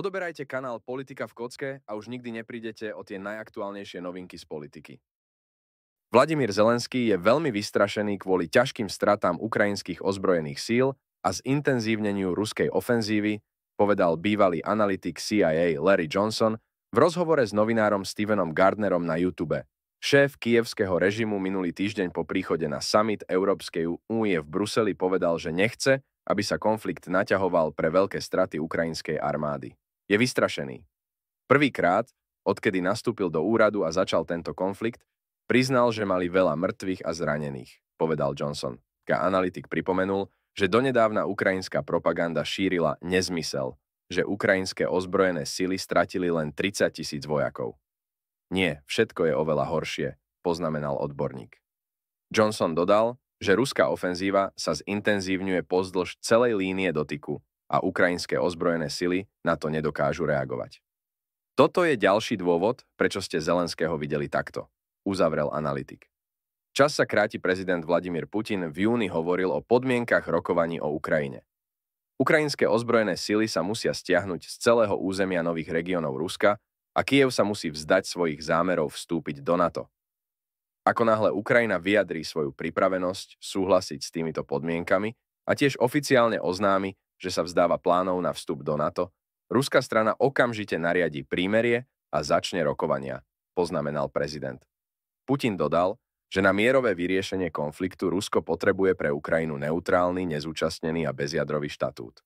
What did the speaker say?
Odoberajte kanál Politika v kocke a už nikdy neprídete o tie najaktuálnejšie novinky z politiky. Vladimír Zelenský je veľmi vystrašený kvôli ťažkým stratám ukrajinských ozbrojených síl a zintenzívneniu ruskej ofenzívy, povedal bývalý analytik CIA Larry Johnson v rozhovore s novinárom Stevenom Gardnerom na YouTube. Šéf kievského režimu minulý týždeň po príchode na summit Európskej únie v Bruseli povedal, že nechce, aby sa konflikt naťahoval pre veľké straty ukrajinskej armády. Je vystrašený. Prvýkrát, odkedy nastúpil do úradu a začal tento konflikt, priznal, že mali veľa mŕtvych a zranených, povedal Johnson. Ka analytik pripomenul, že donedávna ukrajinská propaganda šírila nezmysel, že ukrajinské ozbrojené sily stratili len 30 tisíc vojakov. Nie, všetko je oveľa horšie, poznamenal odborník. Johnson dodal, že ruská ofenzíva sa zintenzívňuje pozdĺž celej línie dotyku a ukrajinské ozbrojené sily na to nedokážu reagovať. Toto je ďalší dôvod, prečo ste Zelenského videli takto, uzavrel analytik. Čas sa kráti prezident Vladimír Putin v júni hovoril o podmienkach rokovaní o Ukrajine. Ukrajinské ozbrojené sily sa musia stiahnuť z celého územia nových regiónov Ruska a Kiev sa musí vzdať svojich zámerov vstúpiť do NATO. Ako náhle Ukrajina vyjadrí svoju pripravenosť súhlasiť s týmito podmienkami a tiež oficiálne oznámi, že sa vzdáva plánov na vstup do NATO, ruská strana okamžite nariadí prímerie a začne rokovania, poznamenal prezident. Putin dodal, že na mierové vyriešenie konfliktu Rusko potrebuje pre Ukrajinu neutrálny, nezúčastnený a bezjadrový štatút.